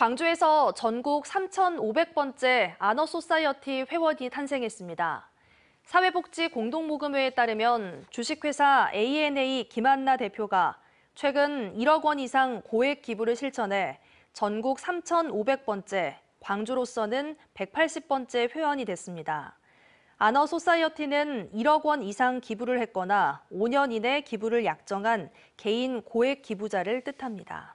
광주에서 전국 3,500번째 아너소사이어티 회원이 탄생했습니다. 사회복지공동모금회에 따르면 주식회사 ANA 김한나 대표가 최근 1억 원 이상 고액 기부를 실천해 전국 3,500번째, 광주로서는 180번째 회원이 됐습니다. 아너소사이어티는 1억 원 이상 기부를 했거나 5년 이내 기부를 약정한 개인 고액 기부자를 뜻합니다.